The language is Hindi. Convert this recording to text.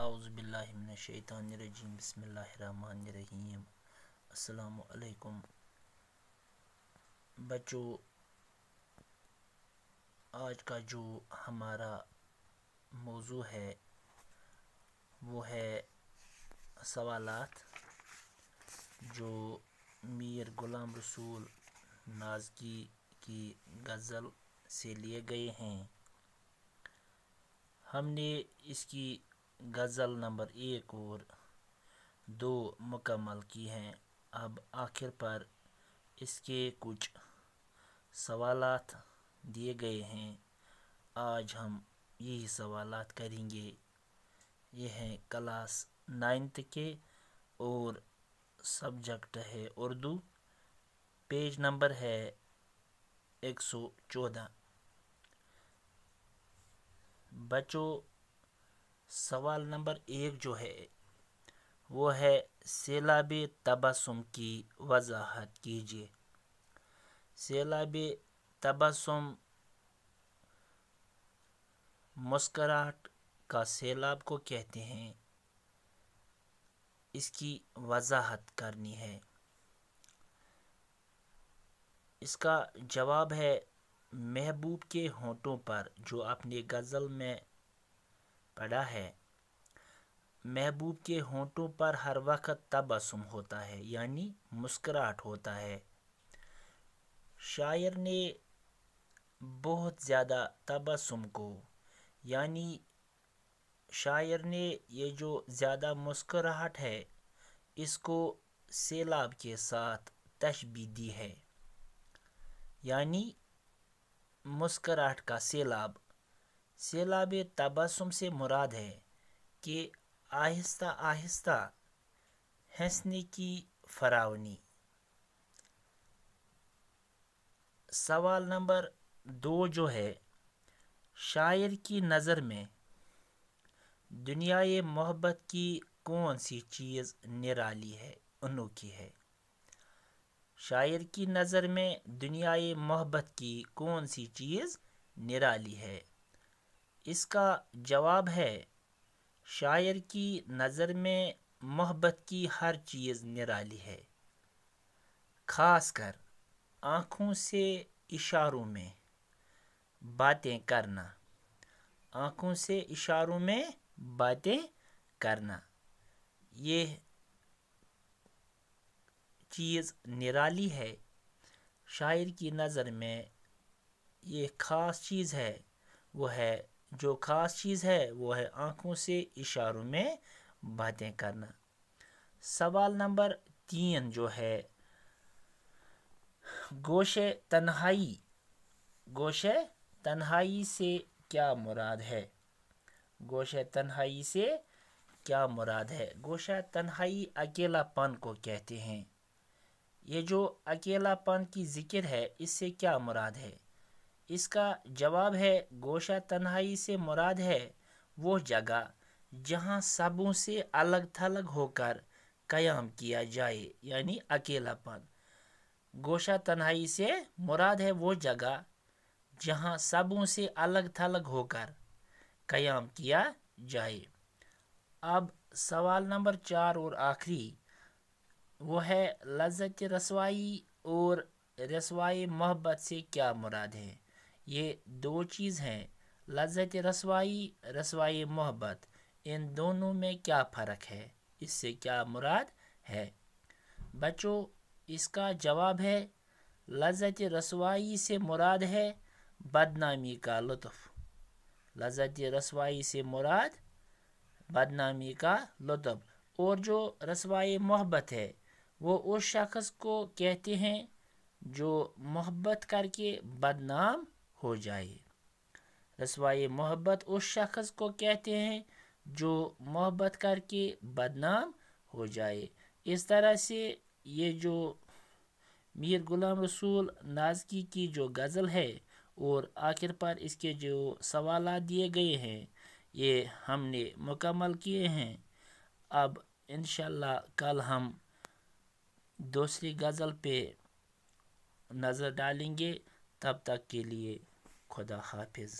आउज़बिल्लिमिनशैतानरजीम बसमीम असलकुम बच्चों आज का जो हमारा मौजू है वो है सवालात जो मीर ग़ुलाम रसूल नाजगी की गज़ल से लिए गए हैं हमने इसकी गज़ल नंबर एक और दो मुकम्मल की हैं अब आखिर पर इसके कुछ सवाल दिए गए हैं आज हम यही सवाल करेंगे ये हैं क्लास नाइन्थ के और सब्जेक्ट है उर्दू पेज नंबर है एक सौ चौदह बच्चों सवाल नंबर एक जो है वो है सैलाब तबसम की वजाहत कीजिए सैलाब तबसम मुस्कराहट का सैलाब को कहते हैं इसकी वजाहत करनी है इसका जवाब है महबूब के होंठों पर जो आपने गज़ल में पड़ा है महबूब के होंठों पर हर वक्त तबसम होता है यानी मुस्कराहट होता है शायर ने बहुत ज़्यादा तबसम को यानी शायर ने ये जो ज़्यादा मुस्कराहट है इसको सैलाब के साथ तशबी दी है यानी मुस्कराहट का सैलाब सैलाब तबसम से मुराद है कि आहिस्ता आहिस्ता हंसने की फरावनी सवाल नंबर दो जो है शायर की नज़र में दुनिया मोहब्बत की कौन सी चीज़ निराली है अनोखी है शायर की नज़र में दुनिया मोहब्बत की कौन सी चीज़ निराली है इसका जवाब है शायर की नज़र में मोहब्बत की हर चीज़ निराली है ख़ास कर आँखों से इशारों में बातें करना आँखों से इशारों में बातें करना ये चीज़ निराली है शायर की नज़र में ये ख़ास चीज़ है वो है जो ख़ास चीज़ है वो है आँखों से इशारों में बातें करना सवाल नंबर तीन जो है गोश तन्हाई गोश तन्हाई से क्या मुराद है गोश तन्हाई से क्या मुराद है गोश तन्हाई अकेलापन को कहते हैं ये जो अकेलापन की ज़िक्र है इससे क्या मुराद है इसका जवाब है गोशा तन्हाई से मुराद है वो जगह जहाँ सबों से अलग थलग होकर क़याम किया जाए यानी अकेलापन गोशा तन्हाई से मुराद है वो जगह जहाँ सबों से अलग थलग होकर क़याम किया जाए अब सवाल नंबर चार और आखिरी वो है लज्जत रसवाई और रसवाई मोहब्बत से क्या मुराद है ये दो चीज़ हैं लज्जत रसवाई रसवाई मोहब्बत इन दोनों में क्या फ़र्क है इससे क्या मुराद है बच्चों इसका जवाब है लज्जत रसवाई से मुराद है बदनामी का लुत्फ़ लज्जत रसवाई से मुराद बदनामी का लुत्फ़ और जो रसवाई मोहब्बत है वो उस शख्स को कहते हैं जो मोहब्बत करके बदनाम हो जाए रसवाई मोहब्बत उस शख्स को कहते हैं जो मोहब्बत करके बदनाम हो जाए इस तरह से ये जो मीर गुलाम रसूल नाजगी की जो गज़ल है और आखिर पर इसके जो सवाल दिए गए हैं ये हमने मुकम्मल किए हैं अब इन कल हम दूसरी गज़ल पे नज़र डालेंगे तब तक के लिए Roda rápido.